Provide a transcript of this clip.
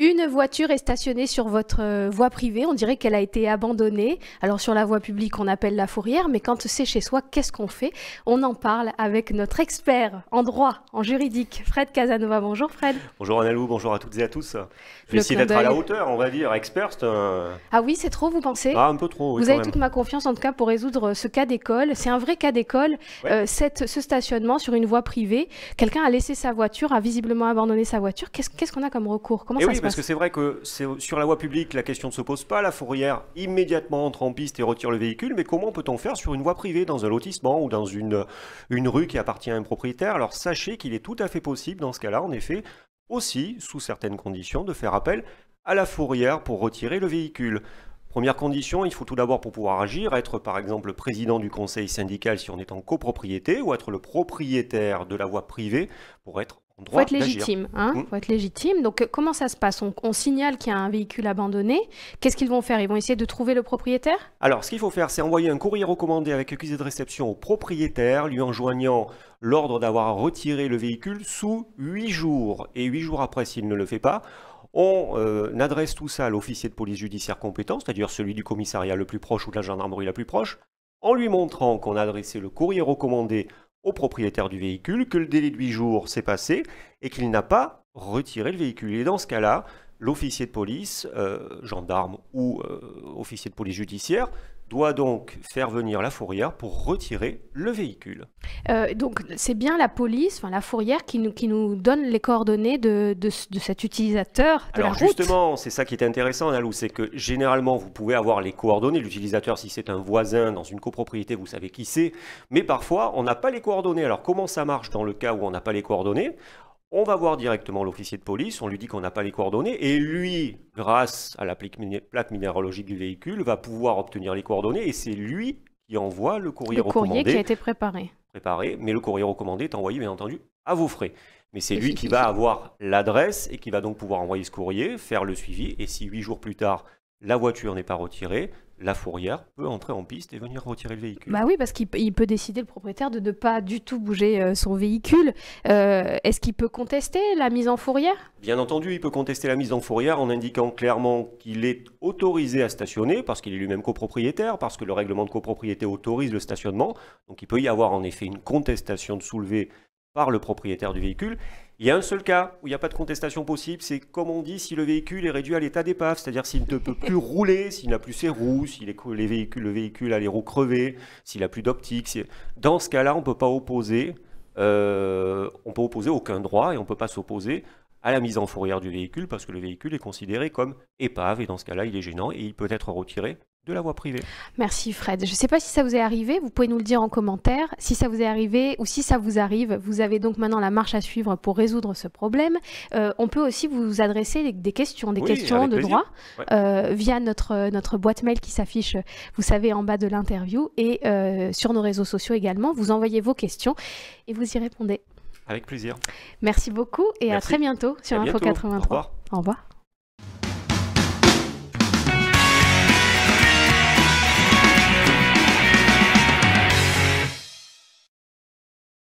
Une voiture est stationnée sur votre euh, voie privée, on dirait qu'elle a été abandonnée. Alors sur la voie publique, on appelle la fourrière, mais quand c'est chez soi, qu'est-ce qu'on fait On en parle avec notre expert en droit, en juridique, Fred Casanova. Bonjour Fred. Bonjour Analou, bonjour à toutes et à tous. Je d'être à la hauteur, on va dire. Expert, Ah oui, c'est trop, vous pensez Ah, un peu trop. vous avez toute ma confiance en tout cas pour résoudre euh, ce cas d'école. C'est un vrai cas d'école, euh, ce stationnement sur une voie privée. Quelqu'un a laissé sa voiture, a visiblement abandonné sa voiture. Qu'est-ce qu'on a comme recours Comment eh ça ben, parce que c'est vrai que sur la voie publique, la question ne se pose pas. La fourrière immédiatement entre en piste et retire le véhicule. Mais comment peut-on faire sur une voie privée, dans un lotissement ou dans une, une rue qui appartient à un propriétaire Alors sachez qu'il est tout à fait possible, dans ce cas-là, en effet, aussi, sous certaines conditions, de faire appel à la fourrière pour retirer le véhicule. Première condition, il faut tout d'abord pour pouvoir agir, être par exemple président du conseil syndical si on est en copropriété ou être le propriétaire de la voie privée pour être il hein, mm. faut être légitime, hein être légitime. Donc euh, comment ça se passe on, signale qu'il y a un véhicule abandonné. Qu'est-ce qu'ils vont faire Ils vont essayer de trouver le propriétaire Alors ce qu'il faut faire, c'est envoyer un courrier recommandé avec accusé de réception au propriétaire, lui enjoignant l'ordre d'avoir retiré le véhicule sous huit jours. Et huit jours après, s'il ne le fait pas, on euh, adresse tout ça à l'officier de police judiciaire compétent, c'est-à-dire celui du commissariat le plus proche ou de la gendarmerie la plus proche, en lui montrant qu'on a adressé le courrier recommandé au propriétaire du véhicule que le délai de huit jours s'est passé et qu'il n'a pas retiré le véhicule. Et dans ce cas-là, l'officier de police, euh, gendarme ou euh, officier de police judiciaire, doit donc faire venir la fourrière pour retirer le véhicule. Euh, donc c'est bien la police, la fourrière, qui nous, qui nous donne les coordonnées de, cet utilisateur. De Alors justement, c'est ça qui est intéressant, Nalou, c'est que généralement vous pouvez avoir les coordonnées. L'utilisateur, si c'est un voisin dans une copropriété, vous savez qui c'est. Mais parfois, on n'a pas les coordonnées. Alors comment ça marche dans le cas où on n'a pas les coordonnées on va voir directement l'officier de police, on lui dit qu'on n'a pas les coordonnées, et lui, grâce à la plaque minéralogique du véhicule, va pouvoir obtenir les coordonnées, et c'est lui qui envoie le courrier recommandé. Le courrier qui a été préparé. Préparé, mais le courrier recommandé est envoyé, bien entendu, à vos frais. Mais c'est lui qui va avoir l'adresse et qui va donc pouvoir envoyer ce courrier, faire le suivi, et si huit jours plus tard, la voiture n'est pas retirée, la fourrière peut entrer en piste et venir retirer le véhicule. Bah oui, parce qu'il peut décider, le propriétaire, de ne pas du tout bouger euh, son véhicule. Euh, est-ce qu'il peut contester la mise en fourrière Bien entendu, il peut contester la mise en fourrière en indiquant clairement qu'il est autorisé à stationner, parce qu'il est lui-même copropriétaire, parce que le règlement de copropriété autorise le stationnement. Donc il peut y avoir en effet une contestation de soulevée par le propriétaire du véhicule. Il y a un seul cas où il n'y a pas de contestation possible, c'est comme on dit si le véhicule est réduit à l'état d'épave, c'est-à-dire s'il ne peut plus rouler, s'il n'a plus ses roues, si les, les véhicules, le véhicule a les roues crevées, s'il n'a plus d'optique. Dans ce cas-là, on ne peut pas opposer, euh, on peut opposer aucun droit et on ne peut pas s'opposer à la mise en fourrière du véhicule parce que le véhicule est considéré comme épave et dans ce cas-là, il est gênant et il peut être retiré de la voie privée. Merci Fred. Je ne sais pas si ça vous est arrivé, vous pouvez nous le dire en commentaire, si ça vous est arrivé ou si ça vous arrive, vous avez donc maintenant la marche à suivre pour résoudre ce problème. Euh, on peut aussi vous adresser des questions, des questions de droit euh, via notre, notre boîte mail qui s'affiche, vous savez, en bas de l'interview et euh, sur nos réseaux sociaux également. Vous envoyez vos questions et vous y répondez. Avec plaisir. Merci beaucoup et à très bientôt sur Info 83. Au revoir.